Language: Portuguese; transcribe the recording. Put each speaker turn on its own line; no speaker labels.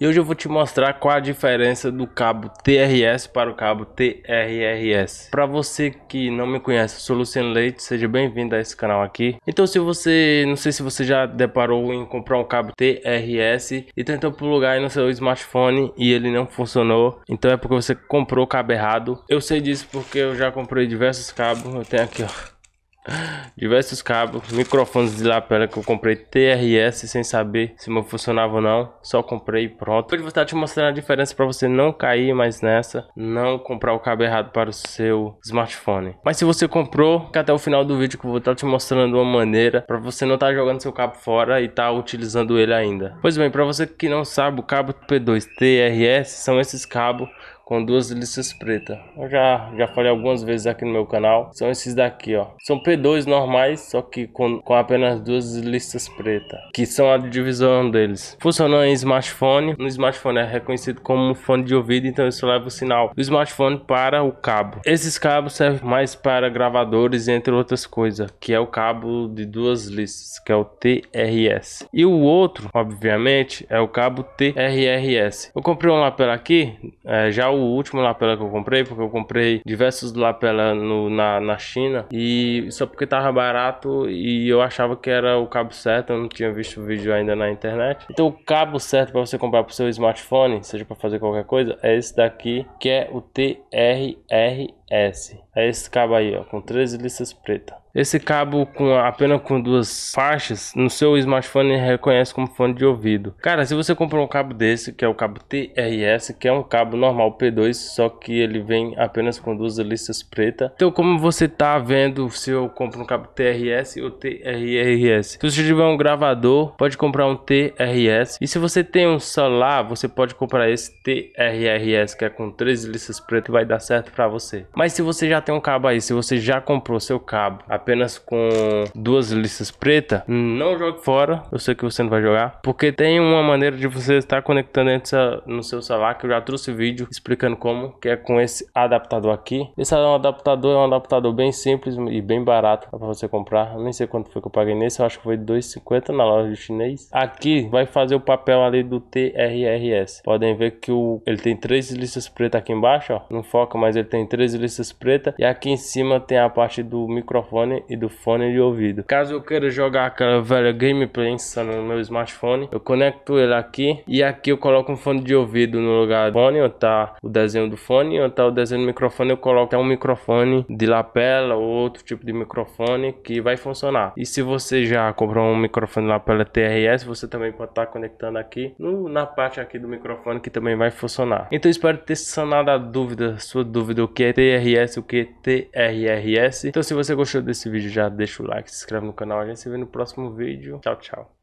E hoje eu vou te mostrar qual a diferença do cabo TRS para o cabo TRRS. Para você que não me conhece, eu sou Luciano Leite, seja bem-vindo a esse canal aqui. Então se você, não sei se você já deparou em comprar um cabo TRS e então tentou plugar aí no seu smartphone e ele não funcionou, então é porque você comprou o cabo errado. Eu sei disso porque eu já comprei diversos cabos, eu tenho aqui ó Diversos cabos, microfones de lapela que eu comprei TRS sem saber se meu funcionava ou não. Só comprei e pronto. Hoje vou estar te mostrando a diferença para você não cair mais nessa. Não comprar o cabo errado para o seu smartphone. Mas se você comprou, fica até o final do vídeo que eu vou estar te mostrando uma maneira para você não estar tá jogando seu cabo fora e estar tá utilizando ele ainda. Pois bem, para você que não sabe, o cabo P2 TRS são esses cabos com duas listas pretas. Eu já, já falei algumas vezes aqui no meu canal. São esses daqui, ó. São P2 normais, só que com, com apenas duas listas pretas, que são a divisão deles. funcionam em smartphone. No smartphone é reconhecido como um fone de ouvido, então isso leva o sinal do smartphone para o cabo. Esses cabos servem mais para gravadores, entre outras coisas, que é o cabo de duas listas, que é o TRS. E o outro, obviamente, é o cabo TRRS. Eu comprei um lá pela aqui, é, já o o último lapela que eu comprei, porque eu comprei diversos lapela no, na, na China e só porque tava barato e eu achava que era o cabo certo, eu não tinha visto o vídeo ainda na internet. Então o cabo certo para você comprar pro seu smartphone, seja para fazer qualquer coisa, é esse daqui, que é o TRRS. É esse cabo aí, ó, com 13 listas pretas. Esse cabo com, apenas com duas faixas no seu smartphone reconhece como fone de ouvido. Cara, se você comprou um cabo desse, que é o cabo TRS, que é um cabo normal P2, só que ele vem apenas com duas listas pretas. Então, como você tá vendo, se eu compro um cabo TRS ou TRRS. Se você tiver um gravador, pode comprar um TRS. E se você tem um celular, você pode comprar esse TRRS, que é com três listas pretas, vai dar certo para você. Mas se você já tem um cabo aí, se você já comprou seu cabo, apenas com duas listas pretas, não jogue fora. Eu sei que você não vai jogar, porque tem uma maneira de você estar conectando ah, no seu celular. Que eu já trouxe vídeo explicando como, que é com esse adaptador aqui. Esse é um adaptador, é um adaptador bem simples e bem barato para você comprar. Eu nem sei quanto foi que eu paguei nesse, eu acho que foi 2,50 na loja de chinês. Aqui vai fazer o papel ali do TRRS. Podem ver que o, ele tem três listas pretas aqui embaixo, ó. Não foca, mas ele tem três listas pretas. E aqui em cima tem a parte do microfone e do fone de ouvido. Caso eu queira jogar aquela velha gameplay insana no meu smartphone, eu conecto ele aqui e aqui eu coloco um fone de ouvido no lugar do fone, onde tá o desenho do fone, onde tá o desenho do microfone, eu coloco até um microfone de lapela ou outro tipo de microfone que vai funcionar. E se você já comprou um microfone de lapela TRS, você também pode estar tá conectando aqui no, na parte aqui do microfone que também vai funcionar. Então espero ter sanado a dúvida, sua dúvida, o que é TRS, o que é TRRS. Então se você gostou desse esse vídeo, já deixa o like, se inscreve no canal. A gente se vê no próximo vídeo. Tchau, tchau.